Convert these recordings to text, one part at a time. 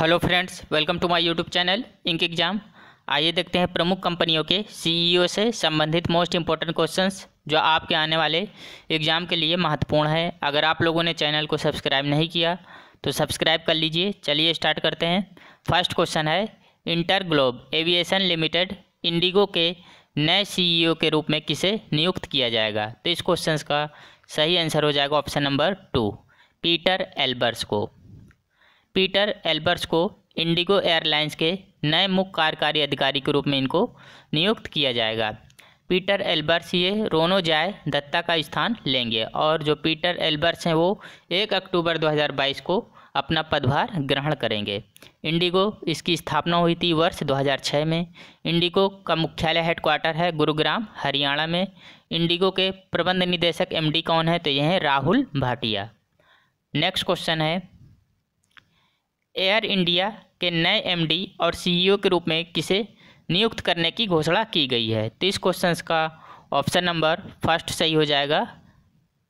hello friends welcome to my YouTube channel इंक exam आइए देखते हैं प्रमुख कंपनियों के सीईओ e से संबंधित मोस्ट इंपॉर्टेंट क्वेश्चंस जो आपके आने वाले एग्ज़ाम के लिए महत्वपूर्ण है अगर आप लोगों ने चैनल को सब्सक्राइब नहीं किया तो सब्सक्राइब कर लीजिए चलिए स्टार्ट करते हैं फर्स्ट क्वेश्चन है InterGlobe aviation limited IndiGo के नए सी e के रूप में किसे नियुक्त किया जाएगा तो इस क्वेश्चन का सही आंसर हो जाएगा option number two Pieter Elbers को पीटर एल्बर्स को इंडिगो एयरलाइंस के नए मुख्य कार्यकारी अधिकारी के रूप में इनको नियुक्त किया जाएगा पीटर एल्बर्स ये रोनो जाय दत्ता का स्थान लेंगे और जो पीटर एल्बर्स हैं वो 1 अक्टूबर 2022 को अपना पदभार ग्रहण करेंगे इंडिगो इसकी स्थापना हुई थी वर्ष 2006 में इंडिगो का मुख्यालय हेडक्वार्टर है गुरुग्राम हरियाणा में इंडिगो के प्रबंध निदेशक एमडी कौन है तो ये हैं राहुल भाटिया नेक्स्ट क्वेश्चन है एयर इंडिया के नए एमडी और सीईओ के रूप में किसे नियुक्त करने की घोषणा की गई है तो इस क्वेश्चन का ऑप्शन नंबर फर्स्ट सही हो जाएगा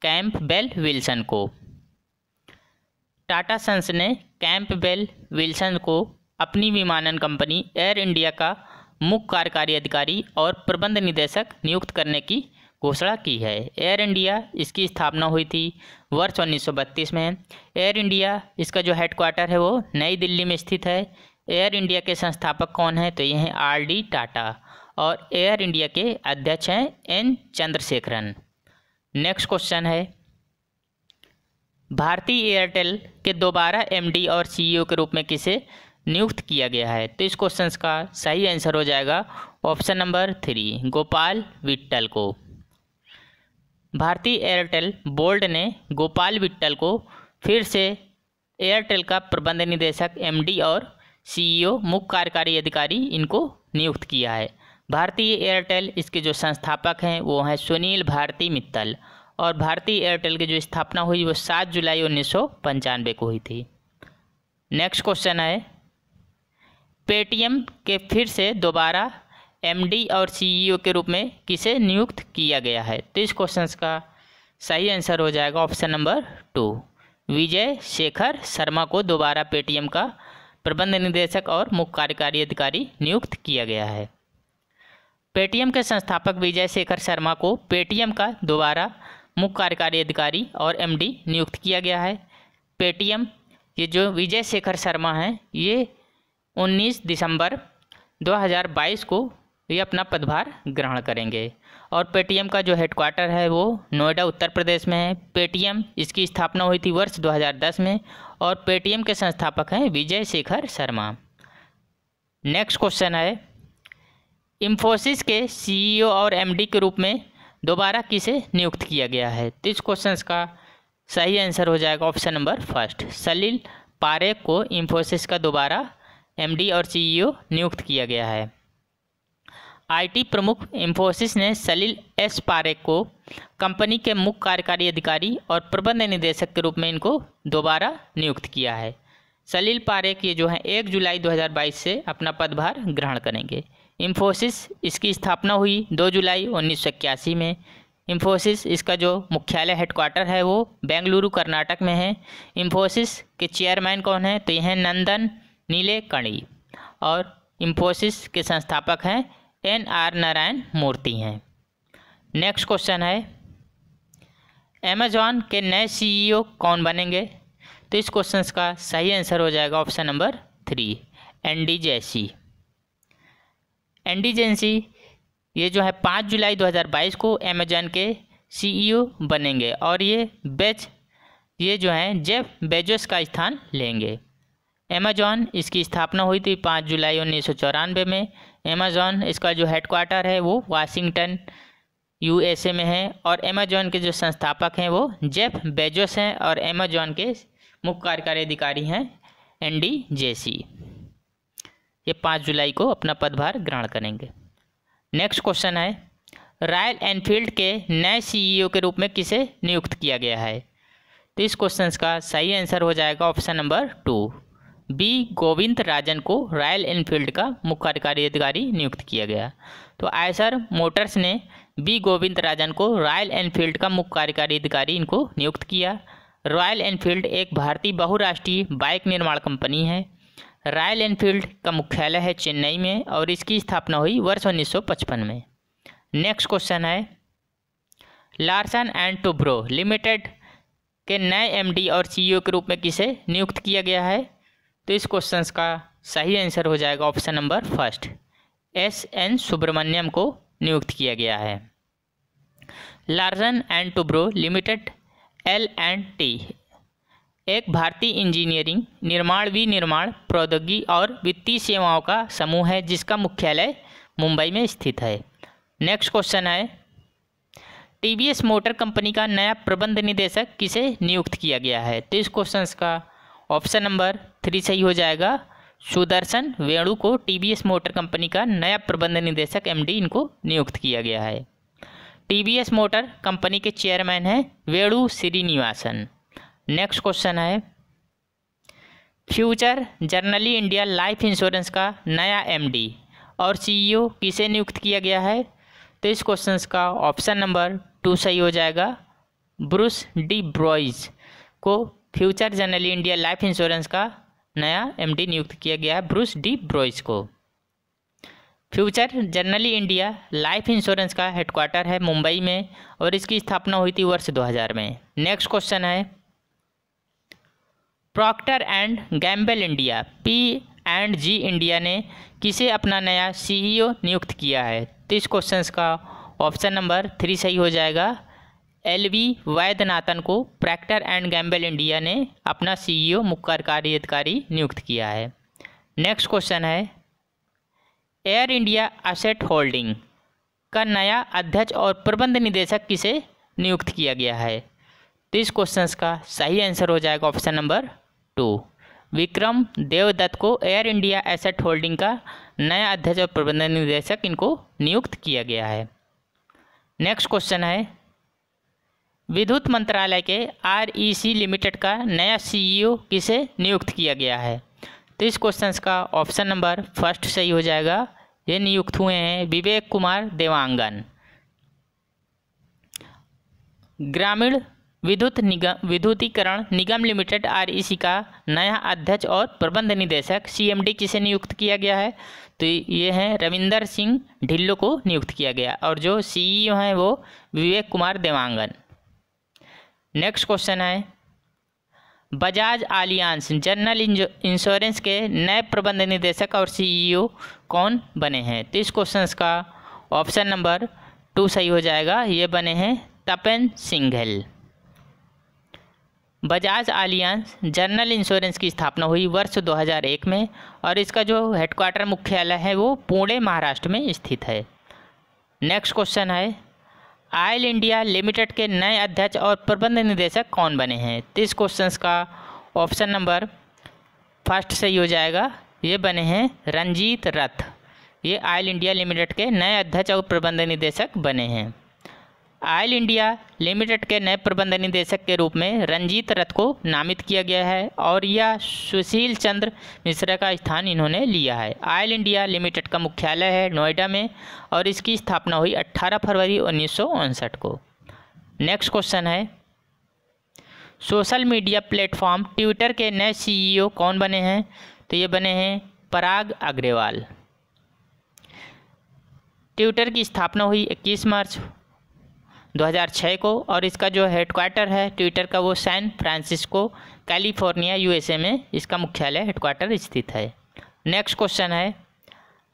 कैंप बेल विल्सन को टाटा सन्स ने कैंप बेल विल्सन को अपनी विमानन कंपनी एयर इंडिया का मुख्य कार्यकारी अधिकारी और प्रबंध निदेशक नियुक्त करने की घोषणा की है एयर इंडिया इसकी स्थापना हुई थी वर्ष 1932 में एयर इंडिया इसका जो हेडक्वार्टर है वो नई दिल्ली में स्थित है एयर इंडिया के संस्थापक कौन है तो ये हैं आर डी टाटा और एयर इंडिया के अध्यक्ष हैं एन चंद्रशेखरन नेक्स्ट क्वेश्चन है भारतीय एयरटेल के दोबारा एमडी और सीईओ e के रूप में किसे नियुक्त किया गया है तो इस क्वेश्चन का सही आंसर हो जाएगा option number three Gopal Vittal को भारतीय एयरटेल बोर्ड ने गोपाल विट्टल को फिर से एयरटेल का प्रबंध निदेशक एमडी और सीईओ e मुख्य कार्यकारी अधिकारी इनको नियुक्त किया है भारतीय एयरटेल इसके जो संस्थापक हैं वो हैं सुनील भारती मित्तल और भारतीय एयरटेल की जो स्थापना हुई वो सात जुलाई उन्नीस को हुई थी नेक्स्ट क्वेश्चन है पेटीएम के फिर से दोबारा एमडी और सीईओ e के रूप में किसे नियुक्त किया गया है तो इस क्वेश्चन का सही आंसर हो जाएगा option number two Vijay Shekhar Sharma को दोबारा पेटीएम का प्रबंध निदेशक और मुख्य कार्यकारी अधिकारी नियुक्त किया गया है पेटीएम के संस्थापक विजय शेखर शर्मा को पेटीएम का दोबारा मुख्य कार्यकारी अधिकारी और एमडी नियुक्त किया गया है पेटीएम ये जो विजय शेखर शर्मा हैं ये 19 दिसंबर 2022 को ये अपना पदभार ग्रहण करेंगे और पेटीएम का जो हेडक्वार्टर है वो नोएडा उत्तर प्रदेश में है पेटीएम इसकी स्थापना हुई थी वर्ष 2010 में और पेटीएम के संस्थापक हैं विजय शेखर शर्मा नेक्स्ट क्वेश्चन है इम्फोसिस के सीईओ e और एमडी के रूप में दोबारा किसे नियुक्त किया गया है तो इस क्वेश्चन का सही आंसर हो जाएगा option number first Salil Parekh को इम्फोसिस का दोबारा एमडी और सीईओ e नियुक्त किया गया है आईटी प्रमुख इंफोसिस ने सलील एस पारेख को कंपनी के मुख्य कार्यकारी अधिकारी और प्रबंध निदेशक के रूप में इनको दोबारा नियुक्त किया है सलील पारेख ये जो है एक जुलाई 2022 से अपना पदभार ग्रहण करेंगे इंफोसिस इसकी स्थापना हुई 2 जुलाई उन्नीस में इंफोसिस इसका जो मुख्यालय हेडक्वार्टर है वो बेंगलुरु कर्नाटक में है इम्फोसिस के चेयरमैन कौन हैं तो यह नंदन नीले कणी और इंफोसिस के संस्थापक हैं एन आर नारायण मूर्ति हैं नेक्स्ट क्वेश्चन है अमेजॉन के नए सीईओ e कौन बनेंगे तो इस क्वेश्चन का सही आंसर हो जाएगा option number three N D ND N D ये जो है पाँच जुलाई 2022 को अमेजॉन के सीईओ e बनेंगे और ये बेच ये जो है जेफ बेजोस का स्थान लेंगे अमेजॉन इसकी स्थापना हुई थी पाँच जुलाई उन्नीस में अमेजॉन इसका जो हेडक्वार्टर है वो वाशिंगटन यूएसए में है और अमेजॉन के जो संस्थापक हैं वो जेफ बेजोस हैं और अमेजॉन के मुख्य कार्यकारी अधिकारी हैं एन डी जेसी ये पाँच जुलाई को अपना पदभार ग्रहण करेंगे नेक्स्ट क्वेश्चन है रॉयल एनफील्ड के नए सीईओ e के रूप में किसे नियुक्त किया गया है तो इस क्वेश्चन का सही आंसर हो जाएगा option number two B Govindarajan को रॉयल एनफील्ड का मुख्य कार्यकारी अधिकारी नियुक्त किया गया तो आयसर मोटर्स ने बी गोविंद राजन को रॉयल एनफील्ड का मुख्य कार्यकारी अधिकारी इनको नियुक्त किया रॉयल एनफील्ड एक भारतीय बहुराष्ट्रीय बाइक निर्माण कंपनी है रॉयल एनफील्ड का मुख्यालय है चेन्नई में और इसकी स्थापना हुई वर्ष उन्नीस में नेक्स्ट क्वेश्चन है लार्सन एंड टुब्रो लिमिटेड के नए एमडी और सीईओ के रूप में किसे नियुक्त किया गया है तो इस क्वेश्चन का सही आंसर हो जाएगा option number first S N Subramaniam को नियुक्त किया गया है Larsen and Toubro limited L and T एक भारतीय इंजीनियरिंग निर्माण विनिर्माण प्रौद्योगिकी और वित्तीय सेवाओं का समूह है जिसका मुख्यालय मुंबई में स्थित है नेक्स्ट क्वेश्चन है टीवीएस मोटर कंपनी का नया प्रबंध निदेशक किसे नियुक्त किया गया है तो इस क्वेश्चन का ऑप्शन नंबर थ्री सही हो जाएगा सुदर्शन वेणु को टीवीएस मोटर कंपनी का नया प्रबंध निदेशक एमडी इनको नियुक्त किया गया है टीवीएस मोटर कंपनी के चेयरमैन हैं वेणु श्रीनिवासन नेक्स्ट क्वेश्चन है Future Generali India life insurance का नया एमडी और सीईओ e किसे नियुक्त किया गया है तो इस क्वेश्चन का ऑप्शन नंबर टू सही हो जाएगा ब्रूस डी ब्रॉइज को Future Generali India life insurance का नया एमडी नियुक्त किया गया है ब्रूस डी ब्रॉइस को Future Generali India life insurance का हेडक्वार्टर है मुंबई में और इसकी स्थापना हुई थी वर्ष 2000 में नेक्स्ट क्वेश्चन है Procter and Gamble India P and G India ने किसे अपना नया सीईओ e नियुक्त किया है तो इस क्वेश्चन का ऑप्शन नंबर थ्री सही हो जाएगा एल वी वैद्यनाथन को प्रैक्टर एंड गैम्बल इंडिया ने अपना सीईओ मुख्य कार्यकारी अधिकारी नियुक्त किया है नेक्स्ट क्वेश्चन है एयर इंडिया असेट होल्डिंग का नया अध्यक्ष और प्रबंध निदेशक किसे नियुक्त किया गया है तो इस क्वेश्चन का सही आंसर हो जाएगा option number two Vikram Devdutt को एयर इंडिया एसेट होल्डिंग का नया अध्यक्ष और प्रबंधन निदेशक इनको नियुक्त किया गया है नेक्स्ट क्वेश्चन है विद्युत मंत्रालय के सी लिमिटेड का नया सीईओ किसे नियुक्त किया गया है तो इस क्वेश्चन का ऑप्शन नंबर फर्स्ट सही हो जाएगा ये नियुक्त हुए हैं विवेक कुमार देवांगन ग्रामीण विद्युत निगम विद्युतीकरण निगम लिमिटेड सी का नया अध्यक्ष और प्रबंध निदेशक डी किसे नियुक्त किया गया है तो ये हैं रविंदर सिंह ढिल्लो को नियुक्त किया गया और जो सीईओ हैं वो विवेक कुमार देवांगन नेक्स्ट क्वेश्चन है बजाज आलियांस जनरल इंश्योरेंस के नए प्रबंध निदेशक और सीईओ e कौन बने हैं तो इस क्वेश्चन का ऑप्शन नंबर टू सही हो जाएगा ये बने हैं Tapan Singhal Bajaj Allianz general insurance की स्थापना हुई वर्ष 2001 में और इसका जो हेडक्वार्टर मुख्यालय है वो पुणे महाराष्ट्र में स्थित है नेक्स्ट क्वेश्चन है आयल इंडिया लिमिटेड के नए अध्यक्ष और प्रबंध निदेशक कौन बने हैं तो इस क्वेश्चन का ऑप्शन नंबर फर्स्ट सही हो जाएगा ये बने हैं रंजीत रथ ये आयल इंडिया लिमिटेड के नए अध्यक्ष और प्रबंध निदेशक बने हैं आयल इंडिया लिमिटेड के नए प्रबंध निदेशक के रूप में रंजीत रथ को नामित किया गया है और यह सुशील चंद्र मिश्रा का स्थान इन्होंने लिया है आयल इंडिया लिमिटेड का मुख्यालय है नोएडा में और इसकी स्थापना हुई 18 फरवरी उन्नीस को नेक्स्ट क्वेश्चन है सोशल मीडिया प्लेटफॉर्म ट्विटर के नए सी कौन बने हैं तो ये बने हैं पराग अग्रवाल ट्विटर की स्थापना हुई 21 मार्च 2006 को और इसका जो हेडक्वार्टर है ट्विटर का वो सैन फ्रांसिस्को कैलिफोर्निया यूएसए में इसका मुख्यालय हेडक्वार्टर स्थित है नेक्स्ट क्वेश्चन है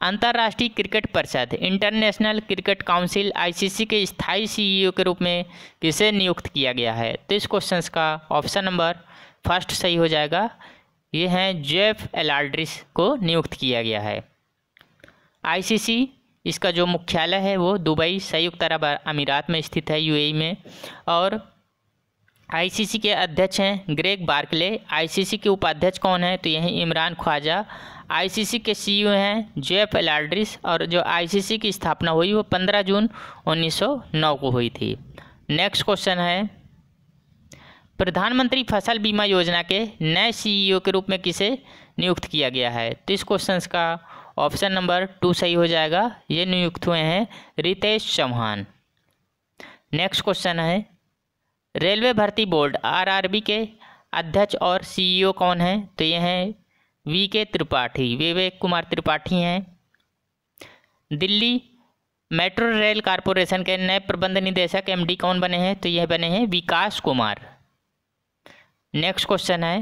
अंतर्राष्ट्रीय क्रिकेट परिषद इंटरनेशनल क्रिकेट काउंसिल आईसीसी के स्थायी सीईओ e के रूप में किसे नियुक्त किया गया है तो इस क्वेश्चन का ऑप्शन नंबर फर्स्ट सही हो जाएगा ये हैं जेफ एलार्ड्रिस को नियुक्त किया गया है आईसीसी इसका जो मुख्यालय है वो दुबई संयुक्त अरब अमीरात में स्थित है यूएई में और आईसीसी के अध्यक्ष हैं ग्रेग बार्कले आईसीसी के उपाध्यक्ष कौन हैं तो यही इमरान ख्वाजा आईसीसी के सीईओ हैं जेफ एलार्ड्रिस और जो आईसीसी की स्थापना हुई वो 15 जून 1909 को हुई थी नेक्स्ट क्वेश्चन है प्रधानमंत्री फसल बीमा योजना के नए सीईओ के रूप में किसे नियुक्त किया गया है तो इस क्वेश्चन का ऑप्शन नंबर टू सही हो जाएगा ये नियुक्त हुए हैं रितेश चौहान नेक्स्ट क्वेश्चन है रेलवे भर्ती बोर्ड आरआरबी के अध्यक्ष और सीईओ कौन हैं तो ये हैं वी के त्रिपाठी विवेक कुमार त्रिपाठी हैं दिल्ली मेट्रो रेल कारपोरेशन के नए प्रबंध निदेशक एमडी कौन बने हैं तो यह बने हैं विकास कुमार नेक्स्ट क्वेश्चन है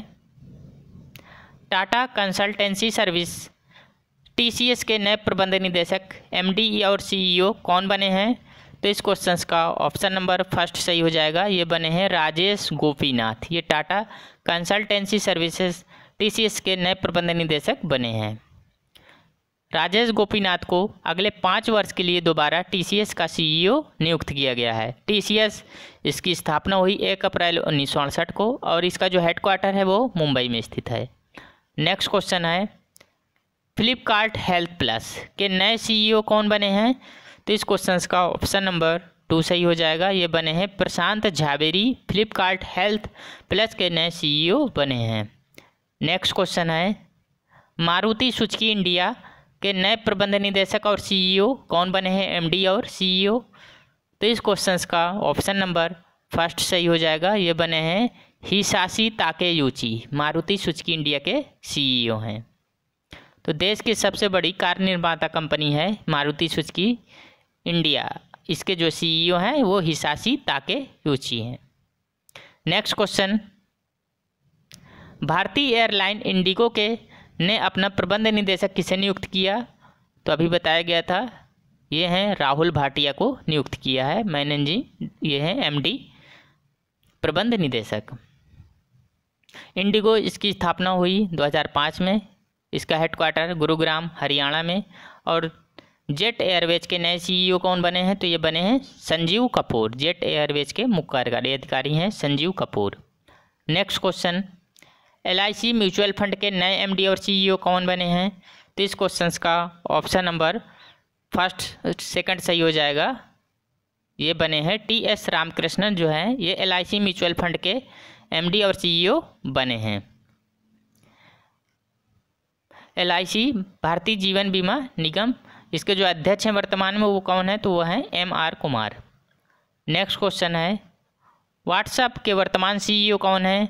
टाटा कंसल्टेंसी सर्विस टीसीएस के नए प्रबंध निदेशक एमडी और सीईओ e कौन बने हैं तो इस क्वेश्चन का ऑप्शन नंबर फर्स्ट सही हो जाएगा ये बने हैं राजेश गोपीनाथ ये टाटा कंसल्टेंसी सर्विसेज टीसीएस के नए प्रबंध निदेशक बने हैं राजेश गोपीनाथ को अगले पाँच वर्ष के लिए दोबारा टीसीएस का सीईओ e नियुक्त किया गया है टीसीएस इसकी स्थापना हुई एक अप्रैल उन्नीस को और इसका जो हेडक्वार्टर है वो मुंबई में स्थित है नेक्स्ट क्वेश्चन है फ्लिपकार्ट हेल्थ प्लस के नए सीईओ e कौन बने हैं तो इस क्वेश्चन का ऑप्शन नंबर टू सही हो जाएगा ये बने हैं प्रशांत झावेरी फ्लिपकार्ट हेल्थ प्लस के नए सीईओ e बने हैं नेक्स्ट क्वेश्चन है मारुति सुचकी इंडिया के नए प्रबंध निदेशक और सीईओ e कौन बने हैं एमडी और सीईओ तो इस क्वेश्चन का ऑप्शन नंबर फर्स्ट सही हो जाएगा ये बने हैं Hisashi Takeuchi Maruti Suzuki India के सीईओ हैं तो देश की सबसे बड़ी कार निर्माता कंपनी है मारुति सुजुकी इंडिया इसके जो सीईओ e हैं वो हिसासी ताके यूची हैं नेक्स्ट क्वेश्चन भारतीय एयरलाइन इंडिगो के ने अपना प्रबंध निदेशक किसे नियुक्त किया तो अभी बताया गया था ये हैं राहुल भाटिया को नियुक्त किया है मैंने जी ये हैं एमडी प्रबंध निदेशक इंडिगो इसकी स्थापना हुई 2005 में इसका हेडक्वार्टर गुरुग्राम हरियाणा में और जेट एयरवेज के नए सीईओ e कौन बने हैं तो ये बने हैं संजीव कपूर जेट एयरवेज के मुख्य कार्यकारी अधिकारी हैं Sanjeev Kapoor next question L mutual fund के नए एमडी और सीईओ e कौन बने हैं तो इस क्वेश्चन का ऑप्शन नंबर फर्स्ट सेकंड सही हो जाएगा ये बने हैं टी एस रामकृष्णन जो हैं ये एल म्यूचुअल फंड के एमडी और सीईओ e बने हैं एल भारतीय जीवन बीमा निगम इसके जो अध्यक्ष हैं वर्तमान में वो कौन तो है तो वह हैं M R Kumar next question है व्हाट्सएप के वर्तमान सीईओ e कौन है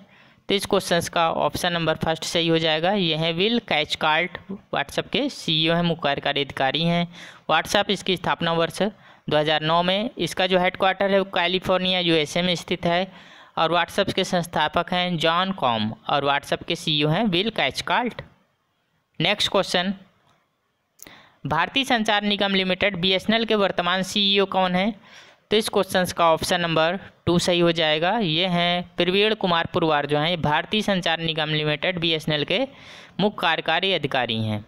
तो इस क्वेश्चन का ऑप्शन नंबर फर्स्ट सही हो जाएगा ये हैं विल कैच कार्ट व्हाट्सएप के सीईओ e हैं मुख्य कार्यकारी अधिकारी हैं व्हाट्सएप इसकी स्थापना वर्ष 2009 में इसका जो हेडक्वार्टर है वो कैलिफोर्निया यूएसए में स्थित है और व्हाट्सएप के संस्थापक हैं जॉन कॉम और व्हाट्सएप के सी e हैं Will Cathcart next question Bharatiya Sanchar Nigam limited BSNL के वर्तमान सीईओ e कौन है तो इस क्वेश्चन का ऑप्शन नंबर टू सही हो जाएगा ये हैं प्रवीण कुमार पुरवार जो हैं भारतीय संचार निगम लिमिटेड बीएसएनएल के मुख्य कार्यकारी अधिकारी हैं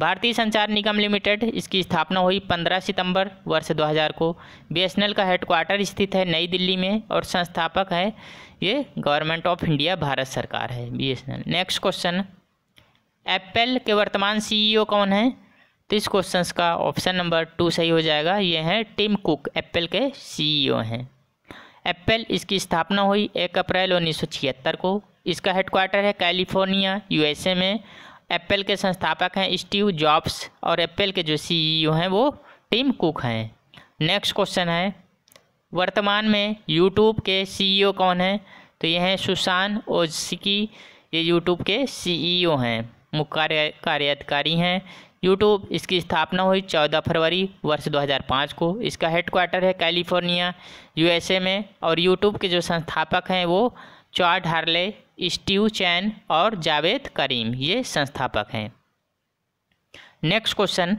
भारतीय संचार निगम लिमिटेड इसकी स्थापना हुई 15 सितंबर वर्ष 2000 को बीएसएनएल का हेडक्वार्टर स्थित है नई दिल्ली में और संस्थापक है ये गवर्नमेंट ऑफ इंडिया भारत सरकार है बीएसएनएल नेक्स्ट क्वेश्चन एप्पल के वर्तमान सीईओ e कौन है तो इस क्वेश्चन का ऑप्शन नंबर टू सही हो जाएगा ये हैं टिम कुक एप्पल के सीईओ e हैं एप्पल इसकी स्थापना हुई एक अप्रैल उन्नीस को इसका हेडक्वार्टर है कैलिफोर्निया यूएसए में एप्पल के संस्थापक हैं स्टीव जॉब्स और एप्पल के जो सीईओ e हैं वो टिम कुक हैं नेक्स्ट क्वेश्चन है वर्तमान में यूट्यूब के सीईओ कौन हैं तो ये हैं सुशान ओजसिकी ये यूट्यूब के सीईओ हैं मुख्य कार्य हैं यूट्यूब इसकी स्थापना हुई 14 फरवरी वर्ष 2005 को इसका हेडक्वार्टर है कैलिफोर्निया यूएसए में और यूट्यूब के जो संस्थापक हैं वो चार्ड हार्ले स्टीव चैन और जावेद करीम ये संस्थापक हैं नेक्स्ट क्वेश्चन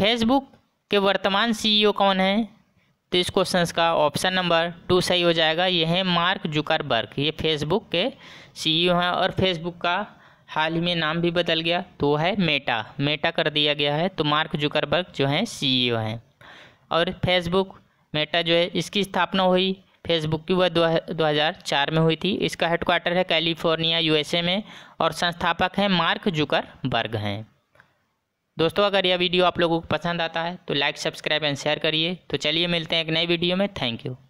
फेसबुक के वर्तमान सीईओ e कौन हैं तो इस क्वेश्चन का ऑप्शन नंबर टू सही हो जाएगा ये है मार्क जुकरबर्ग ये फेसबुक के सीईओ e हैं और फेसबुक का हाल ही में नाम भी बदल गया तो है मेटा मेटा कर दिया गया है तो मार्क जुकरबर्ग जो हैं सीईओ e हैं और फेसबुक मेटा जो है इसकी स्थापना हुई फेसबुक की वह चार में हुई थी इसका हेडक्वार्टर है कैलिफोर्निया यूएसए में और संस्थापक हैं मार्क जुकरबर्ग हैं दोस्तों अगर यह वीडियो आप लोगों को पसंद आता है तो लाइक सब्सक्राइब एंड शेयर करिए तो चलिए मिलते हैं एक नई वीडियो में थैंक यू